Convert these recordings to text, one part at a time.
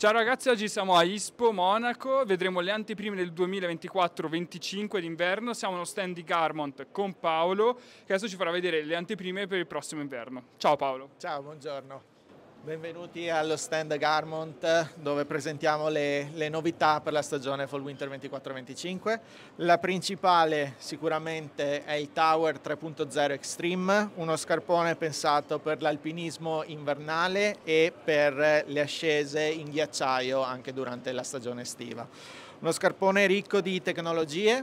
Ciao ragazzi, oggi siamo a Ispo Monaco, vedremo le anteprime del 2024-25 d'inverno, siamo allo stand di Garmont con Paolo che adesso ci farà vedere le anteprime per il prossimo inverno. Ciao Paolo. Ciao, buongiorno. Benvenuti allo stand Garmont dove presentiamo le, le novità per la stagione Fall Winter 24-25. La principale sicuramente è il Tower 3.0 Extreme, uno scarpone pensato per l'alpinismo invernale e per le ascese in ghiacciaio anche durante la stagione estiva. Uno scarpone ricco di tecnologie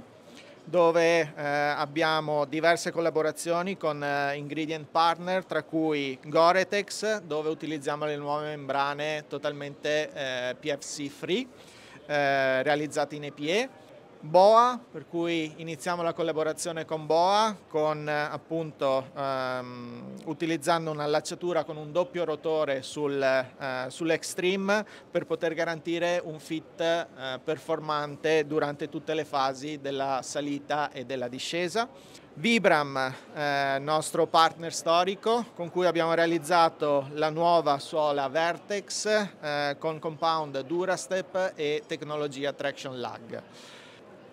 dove eh, abbiamo diverse collaborazioni con eh, ingredient partner, tra cui Goretex, dove utilizziamo le nuove membrane totalmente eh, PFC free, eh, realizzate in EPE Boa, per cui iniziamo la collaborazione con Boa, con, eh, appunto, ehm, utilizzando un'allacciatura con un doppio rotore sul, eh, sull'Extreme per poter garantire un fit eh, performante durante tutte le fasi della salita e della discesa. Vibram, eh, nostro partner storico, con cui abbiamo realizzato la nuova suola Vertex eh, con compound Durastep e tecnologia Traction Lag.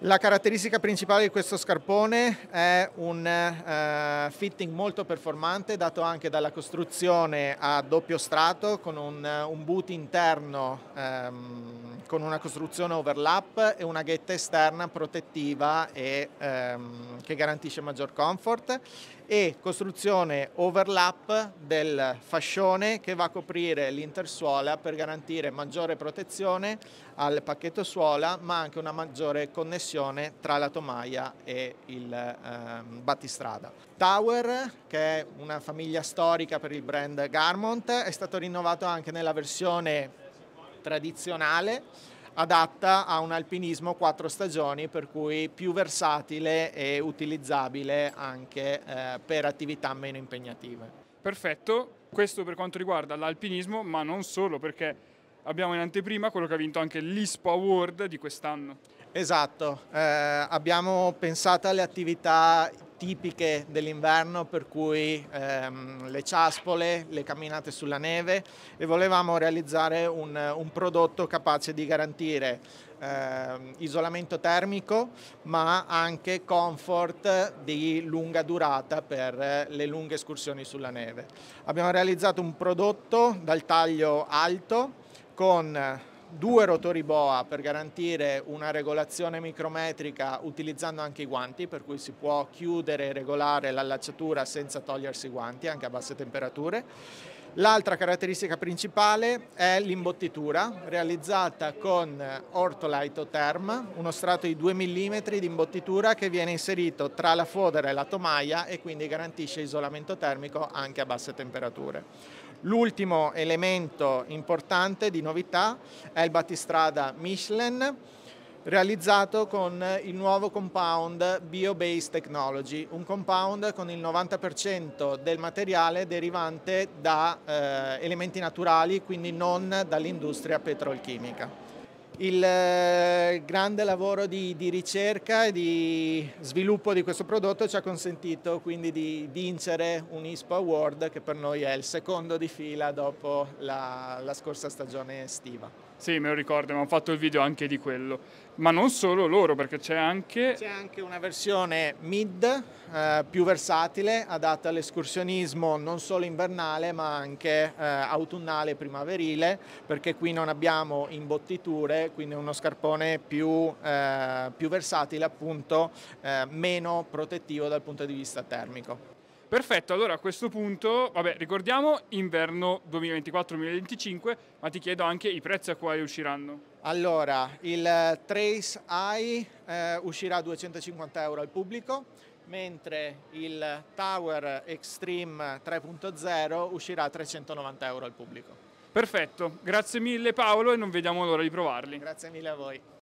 La caratteristica principale di questo scarpone è un eh, fitting molto performante dato anche dalla costruzione a doppio strato con un, eh, un boot interno ehm, con una costruzione overlap e una ghetta esterna protettiva e, ehm, che garantisce maggior comfort e costruzione overlap del fascione che va a coprire l'intersuola per garantire maggiore protezione al pacchetto suola ma anche una maggiore connessione tra la tomaia e il ehm, battistrada. Tower che è una famiglia storica per il brand Garmont è stato rinnovato anche nella versione tradizionale adatta a un alpinismo quattro stagioni per cui più versatile e utilizzabile anche eh, per attività meno impegnative. Perfetto, questo per quanto riguarda l'alpinismo ma non solo perché abbiamo in anteprima quello che ha vinto anche l'ISPO Award di quest'anno. Esatto, eh, abbiamo pensato alle attività tipiche dell'inverno per cui ehm, le ciaspole, le camminate sulla neve e volevamo realizzare un, un prodotto capace di garantire ehm, isolamento termico ma anche comfort di lunga durata per le lunghe escursioni sulla neve. Abbiamo realizzato un prodotto dal taglio alto con due rotori boa per garantire una regolazione micrometrica utilizzando anche i guanti, per cui si può chiudere e regolare l'allacciatura senza togliersi i guanti anche a basse temperature. L'altra caratteristica principale è l'imbottitura realizzata con Ortolite Therm, uno strato di 2 mm di imbottitura che viene inserito tra la fodera e la tomaia e quindi garantisce isolamento termico anche a basse temperature. L'ultimo elemento importante di novità è il battistrada Michelin realizzato con il nuovo compound BioBase Technology, un compound con il 90% del materiale derivante da eh, elementi naturali, quindi non dall'industria petrolchimica il eh, grande lavoro di, di, ricerca e di sviluppo di questo prodotto ci ha consentito quindi di vincere un ISPO Award che per noi è il secondo di fila dopo la, la scorsa stagione estiva. Sì, me lo ricordo, abbiamo fatto il video anche di quello ma non solo loro, perché c'è anche... C'è anche una versione mid, eh, più versatile, adatta all'escursionismo non solo invernale, ma anche eh, autunnale e primaverile, perché qui non abbiamo imbottiture, quindi uno scarpone più, eh, più versatile, appunto, eh, meno protettivo dal punto di vista termico. Perfetto, allora a questo punto, vabbè, ricordiamo inverno 2024-2025, ma ti chiedo anche i prezzi a quali usciranno. Allora, il eh, Trace Eye eh, uscirà a 250 euro al pubblico, mentre il Tower Extreme 3.0 uscirà a 390 euro al pubblico. Perfetto, grazie mille Paolo e non vediamo l'ora di provarli. Grazie mille a voi.